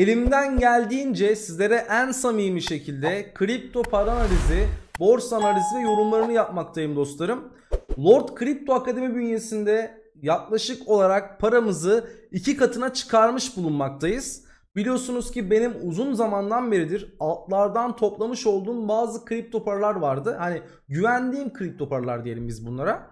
Elimden geldiğince sizlere en samimi şekilde kripto para analizi, borsa analizi ve yorumlarını yapmaktayım dostlarım. Lord Kripto Akademi bünyesinde yaklaşık olarak paramızı iki katına çıkarmış bulunmaktayız. Biliyorsunuz ki benim uzun zamandan beridir altlardan toplamış olduğum bazı kripto paralar vardı. Hani güvendiğim kripto paralar diyelim biz bunlara.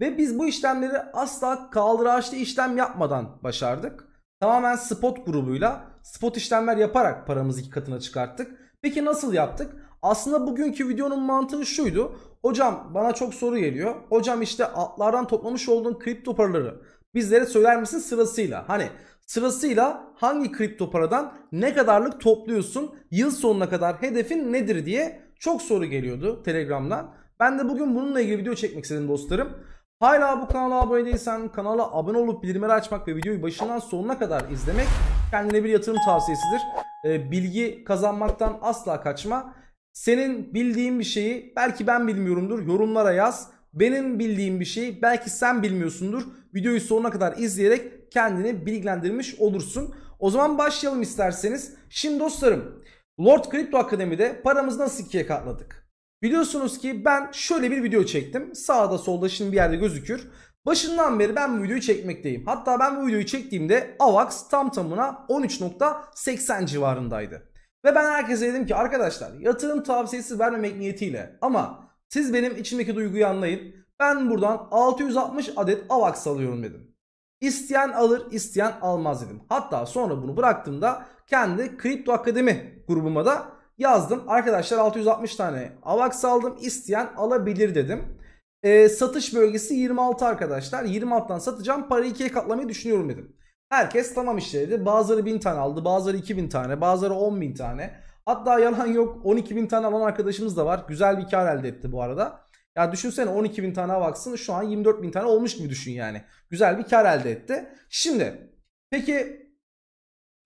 Ve biz bu işlemleri asla kaldıraçlı işlem yapmadan başardık. Tamamen spot grubuyla spot işlemler yaparak paramızı iki katına çıkarttık. Peki nasıl yaptık? Aslında bugünkü videonun mantığı şuydu. Hocam bana çok soru geliyor. Hocam işte altlardan toplamış olduğun kripto paraları bizlere söyler misin sırasıyla? Hani sırasıyla hangi kripto paradan ne kadarlık topluyorsun? Yıl sonuna kadar hedefin nedir diye çok soru geliyordu Telegram'dan. Ben de bugün bununla ilgili video çekmek istedim dostlarım. Hala bu kanala abone değilsen kanala abone olup bildirimleri açmak ve videoyu başından sonuna kadar izlemek kendine bir yatırım tavsiyesidir. E, bilgi kazanmaktan asla kaçma. Senin bildiğin bir şeyi belki ben bilmiyorumdur yorumlara yaz. Benim bildiğim bir şeyi belki sen bilmiyorsundur. Videoyu sonuna kadar izleyerek kendini bilgilendirmiş olursun. O zaman başlayalım isterseniz. Şimdi dostlarım Lord Crypto Akademi'de paramızı nasıl ikiye katladık? Biliyorsunuz ki ben şöyle bir video çektim. Sağda solda şimdi bir yerde gözükür. Başından beri ben bu videoyu çekmekteyim. Hatta ben bu videoyu çektiğimde AVAX tam tamına 13.80 civarındaydı. Ve ben herkese dedim ki arkadaşlar yatırım tavsiyesi vermemek niyetiyle ama siz benim içimdeki duyguyu anlayın. Ben buradan 660 adet AVAX alıyorum dedim. İsteyen alır isteyen almaz dedim. Hatta sonra bunu bıraktığımda kendi Kripto Akademi grubuma da yazdım. Arkadaşlar 660 tane AVAX aldım. isteyen alabilir dedim. E, satış bölgesi 26 arkadaşlar. 26'dan satacağım. Parayı ikiye katlamayı düşünüyorum dedim. Herkes tamam işledi. Bazıları 1000 tane aldı. Bazıları 2000 tane. Bazıları 10.000 tane. Hatta yalan yok 12.000 tane alan arkadaşımız da var. Güzel bir kar elde etti bu arada. Ya düşünsene 12.000 tane baksın şu an 24.000 tane olmuş gibi düşün yani. Güzel bir kar elde etti. Şimdi peki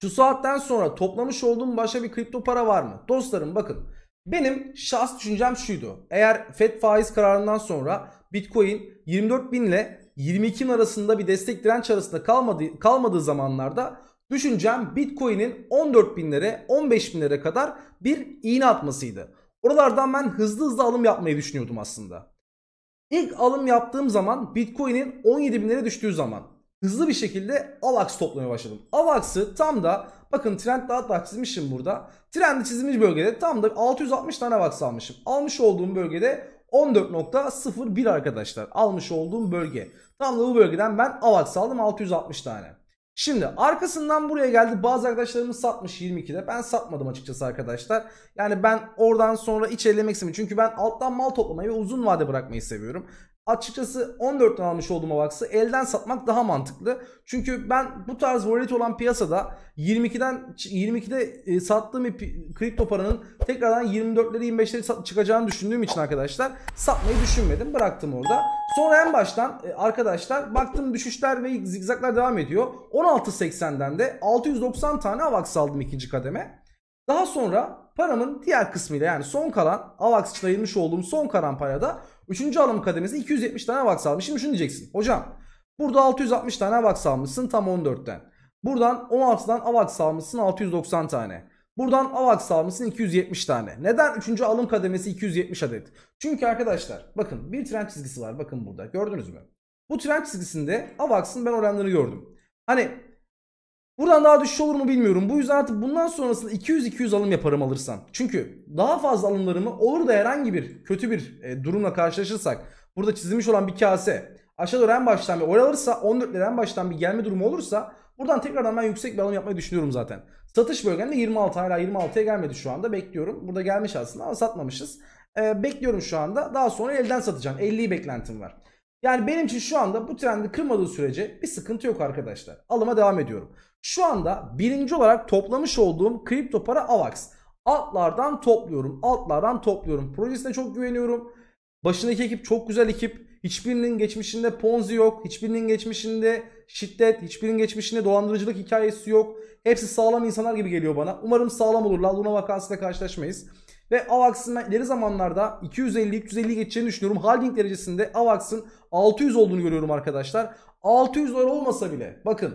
şu saatten sonra toplamış olduğum başka bir kripto para var mı? Dostlarım bakın benim şahs düşüncem şuydu. Eğer FED faiz kararından sonra Bitcoin 24 bin ile 22 bin arasında bir destek direnç arasında kalmadığı, kalmadığı zamanlarda düşüncem Bitcoin'in 14 binlere 15 binlere kadar bir iğne atmasıydı. Oralardan ben hızlı hızlı alım yapmayı düşünüyordum aslında. İlk alım yaptığım zaman Bitcoin'in 17 binlere düştüğü zaman hızlı bir şekilde AVAX toplamaya başladım. AVAX'ı tam da bakın trend dağıtarak çizmişim burada. Trendi çizilmiş bölgede tam da 660 tane AVAX almışım. Almış olduğum bölgede 14.01 arkadaşlar. Almış olduğum bölge. Tam da bu bölgeden ben AVAX aldım 660 tane. Şimdi arkasından buraya geldi bazı arkadaşlarımız satmış 22'de ben satmadım açıkçası arkadaşlar. Yani ben oradan sonra iç ellemek istemiyorum çünkü ben alttan mal toplamayı ve uzun vade bırakmayı seviyorum açıkçası 14'ten almış olduğuma baksa elden satmak daha mantıklı. Çünkü ben bu tarz volatil olan piyasada 22'den 22'de e, sattığım bir kripto paranın tekrardan 24'leri 25'leri çıkacağını düşündüğüm için arkadaşlar satmayı düşünmedim. Bıraktım orada. Sonra en baştan e, arkadaşlar baktım düşüşler ve zigzaglar devam ediyor. 16.80'den de 690 tane AVAX aldım ikinci kademe. Daha sonra paramın diğer kısmıyla yani son kalan AVAX için ayırmış olduğum son kalan parada Üçüncü alım kademesi 270 tane wax almış. Şimdi şunu diyeceksin. Hocam burada 660 tane wax almışsın tam 14'ten. Buradan 16'dan avax almışsın 690 tane. Buradan avax almışsın 270 tane. Neden 3. alım kademesi 270 adet? Çünkü arkadaşlar bakın bir trend çizgisi var bakın burada gördünüz mü? Bu trend çizgisinde avaksın ben oranlarını gördüm. Hani Buradan daha düşüş olur mu bilmiyorum. Bu yüzden artık bundan sonrasında 200-200 alım yaparım alırsam. Çünkü daha fazla alımlarımı olur da herhangi bir kötü bir e, durumla karşılaşırsak. Burada çizilmiş olan bir kase. Aşağı doğru en baştan bir oralırsa 14 lira en baştan bir gelme durumu olursa buradan tekrardan ben yüksek bir alım yapmayı düşünüyorum zaten. Satış bölgemde 26 hala 26'ya gelmedi şu anda bekliyorum. Burada gelmiş aslında ama satmamışız. E, bekliyorum şu anda. Daha sonra elden satacağım. 50'yi beklentim var. Yani benim için şu anda bu trendi kırmadığı sürece bir sıkıntı yok arkadaşlar. Alıma devam ediyorum. Şu anda birinci olarak toplamış olduğum kripto para AVAX. Altlardan topluyorum. Altlardan topluyorum. Projesine çok güveniyorum. Başındaki ekip çok güzel ekip. Hiçbirinin geçmişinde ponzi yok. Hiçbirinin geçmişinde şiddet. Hiçbirinin geçmişinde dolandırıcılık hikayesi yok. Hepsi sağlam insanlar gibi geliyor bana. Umarım sağlam olurlar. Luna vakasıyla karşılaşmayız. Ve AVAX'ın ileri zamanlarda 250-350 geçeceğini düşünüyorum. Halving derecesinde AVAX'ın 600 olduğunu görüyorum arkadaşlar. 600 dolar olmasa bile bakın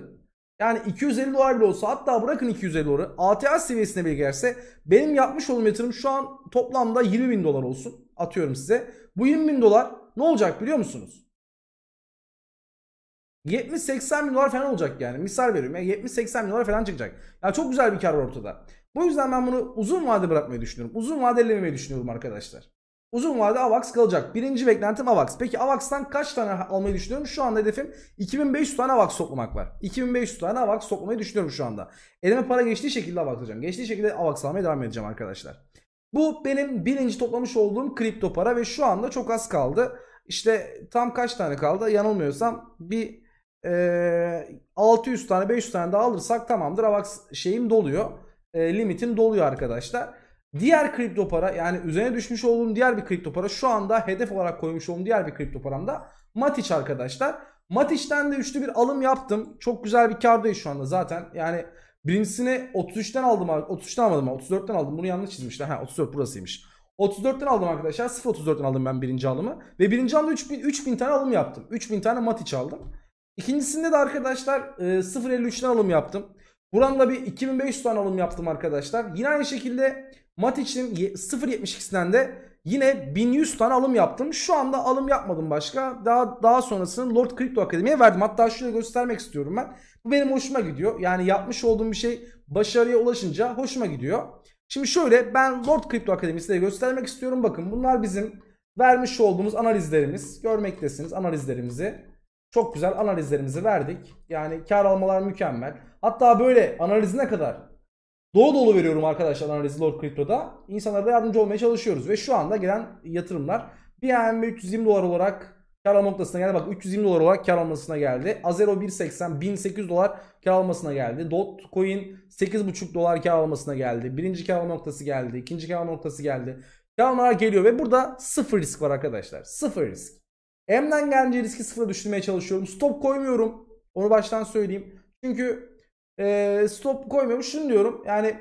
yani 250 dolar bile olsa hatta bırakın 250 doları ATH seviyesine bile gelse benim yapmış olduğum yatırım şu an toplamda 20 bin dolar olsun atıyorum size. Bu 20 bin dolar ne olacak biliyor musunuz? 70-80 bin dolar falan olacak yani. Misal veriyorum. Yani 70-80 bin dolar falan çıkacak. Yani çok güzel bir kar ortada. Bu yüzden ben bunu uzun vade bırakmayı düşünüyorum. Uzun vadelememeyi düşünüyorum arkadaşlar. Uzun vade AVAX kalacak. Birinci beklentim AVAX. Peki AVAX'tan kaç tane almayı düşünüyorum? Şu anda hedefim 2500 tane AVAX toplamak var. 2500 tane AVAX toplamayı düşünüyorum şu anda. Elime para geçtiği şekilde AVAX alacağım. Geçtiği şekilde AVAX almaya devam edeceğim arkadaşlar. Bu benim birinci toplamış olduğum kripto para ve şu anda çok az kaldı. İşte tam kaç tane kaldı? Yanılmıyorsam bir e, ee, 600 tane 500 tane daha alırsak tamamdır. Avax şeyim doluyor. E, limitim doluyor arkadaşlar. Diğer kripto para yani üzerine düşmüş olduğum diğer bir kripto para şu anda hedef olarak koymuş olduğum diğer bir kripto param da Matic arkadaşlar. Matic'ten de üçlü bir alım yaptım. Çok güzel bir kardayız şu anda zaten. Yani birincisini 33'ten aldım. 33'ten almadım. ama 34'ten aldım. Bunu yanlış çizmişler. Ha 34 burasıymış. 34'ten aldım arkadaşlar. 0.34'ten aldım ben birinci alımı. Ve birinci alımda 3000, 3000 tane alım yaptım. 3000 tane Matic aldım. İkincisinde de arkadaşlar e, 0.53'ten alım yaptım. Buramda bir 2500 tane alım yaptım arkadaşlar. Yine aynı şekilde Matic'in 0.72'sinden de yine 1100 tane alım yaptım. Şu anda alım yapmadım başka. Daha daha sonrasını Lord Crypto Akademi'ye verdim. Hatta şöyle göstermek istiyorum ben. Bu benim hoşuma gidiyor. Yani yapmış olduğum bir şey başarıya ulaşınca hoşuma gidiyor. Şimdi şöyle ben Lord Crypto Akademisi'ne göstermek istiyorum. Bakın bunlar bizim vermiş olduğumuz analizlerimiz. Görmektesiniz analizlerimizi. Çok güzel analizlerimizi verdik. Yani kar almalar mükemmel. Hatta böyle analizine kadar dolu dolu veriyorum arkadaşlar analizi Lord Crypto'da. İnsanlara da yardımcı olmaya çalışıyoruz. Ve şu anda gelen yatırımlar bir AMB 320 dolar olarak kar alma noktasına geldi. Bak 320 dolar olarak kar almasına geldi. Azero 1.80 1800 dolar kar almasına geldi. Dotcoin 8.5 dolar kar almasına geldi. Birinci kar alma noktası geldi. ikinci kar alma noktası geldi. Kar almalar geliyor ve burada sıfır risk var arkadaşlar. Sıfır risk. M'den gelince riski sıfıra düşürmeye çalışıyorum. Stop koymuyorum. Onu baştan söyleyeyim. Çünkü e, stop koymuyorum. Şunu diyorum. Yani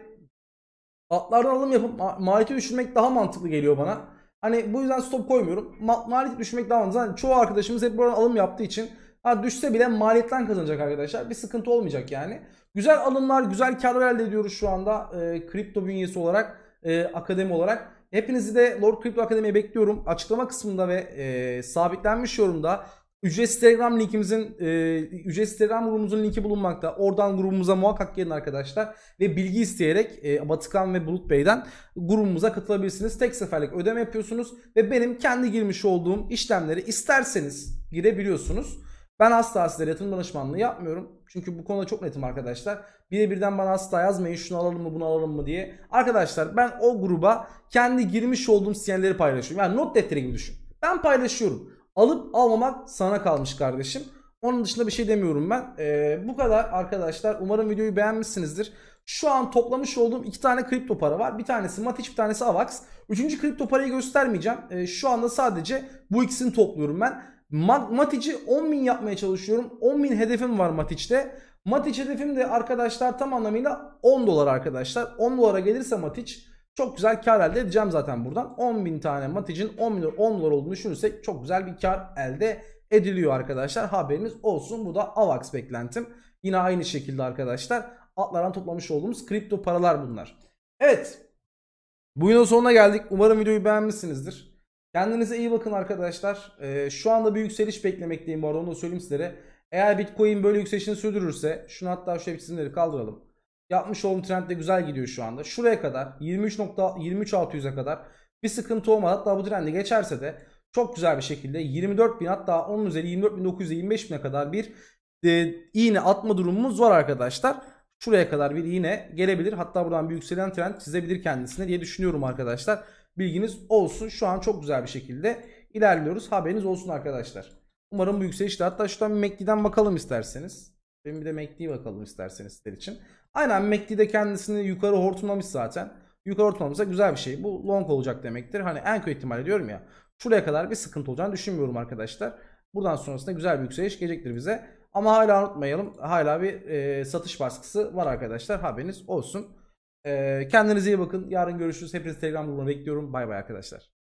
altlardan alım yapıp ma maliyeti düşürmek daha mantıklı geliyor bana. Hani bu yüzden stop koymuyorum. Ma maliyeti düşürmek daha mantıklı. Yani çoğu arkadaşımız hep buradan alım yaptığı için ha, düşse bile maliyetten kazanacak arkadaşlar. Bir sıkıntı olmayacak yani. Güzel alımlar, güzel karlar elde ediyoruz şu anda. E, kripto bünyesi olarak, e, akademi olarak. Hepinizi de Lord Crypto Akademi'ye bekliyorum. Açıklama kısmında ve e, sabitlenmiş yorumda ücretsiz Telegram linkimizin, e, ücretsiz Telegram grubumuzun linki bulunmakta. Oradan grubumuza muhakkak gelin arkadaşlar. Ve bilgi isteyerek e, Batıkan ve Bulut Bey'den grubumuza katılabilirsiniz. Tek seferlik ödeme yapıyorsunuz. Ve benim kendi girmiş olduğum işlemleri isterseniz girebiliyorsunuz. Ben asla sizlere yatırım danışmanlığı yapmıyorum. Çünkü bu konuda çok netim arkadaşlar. Bire birden bana asla yazmayın şunu alalım mı bunu alalım mı diye. Arkadaşlar ben o gruba kendi girmiş olduğum sinyalleri paylaşıyorum. Yani not defteri gibi düşün. Ben paylaşıyorum. Alıp almamak sana kalmış kardeşim. Onun dışında bir şey demiyorum ben. Ee, bu kadar arkadaşlar. Umarım videoyu beğenmişsinizdir. Şu an toplamış olduğum iki tane kripto para var. Bir tanesi Matic bir tanesi Avax. Üçüncü kripto parayı göstermeyeceğim. Ee, şu anda sadece bu ikisini topluyorum ben. Matic'i 10 bin yapmaya çalışıyorum. 10 bin hedefim var Matic'te. Matic hedefim de arkadaşlar tam anlamıyla 10 dolar arkadaşlar. 10 dolara gelirse Matic çok güzel kar elde edeceğim zaten buradan. 10 bin tane Matic'in 10, 10 dolar olduğunu düşünürsek çok güzel bir kar elde ediliyor arkadaşlar. Haberimiz olsun. Bu da AVAX beklentim. Yine aynı şekilde arkadaşlar. Atlardan toplamış olduğumuz kripto paralar bunlar. Evet. Bu videonun sonuna geldik. Umarım videoyu beğenmişsinizdir. Kendinize iyi bakın arkadaşlar. Ee, şu anda bir yükseliş beklemekteyim bu arada onu da söyleyeyim sizlere. Eğer Bitcoin böyle yükselişini sürdürürse şunu hatta şu hepsini kaldıralım. Yapmış olduğum trend de güzel gidiyor şu anda. Şuraya kadar 23. 23.600'e kadar bir sıkıntı olmadı. Hatta bu trendi geçerse de çok güzel bir şekilde 24.000 hatta 10 üzeri 24.900'e 25.000'e kadar bir e, iğne atma durumumuz var arkadaşlar. Şuraya kadar bir iğne gelebilir. Hatta buradan bir yükselen trend çizebilir kendisine diye düşünüyorum arkadaşlar. Bilginiz olsun. Şu an çok güzel bir şekilde ilerliyoruz. Haberiniz olsun arkadaşlar. Umarım bu yükselişte. Hatta şuradan MACD'den bakalım isterseniz. Benim bir de MACD'ye bakalım isterseniz sizler için. Aynen MACD de kendisini yukarı hortumlamış zaten. Yukarı hortumlamışsa güzel bir şey. Bu long olacak demektir. Hani en kötü ihtimalle diyorum ya. Şuraya kadar bir sıkıntı olacağını düşünmüyorum arkadaşlar. Buradan sonrasında güzel bir yükseliş gelecektir bize. Ama hala unutmayalım. Hala bir e, satış baskısı var arkadaşlar. Haberiniz olsun. Kendinize iyi bakın. Yarın görüşürüz. Hepinizi Telegram grubuna bekliyorum. Bay bay arkadaşlar.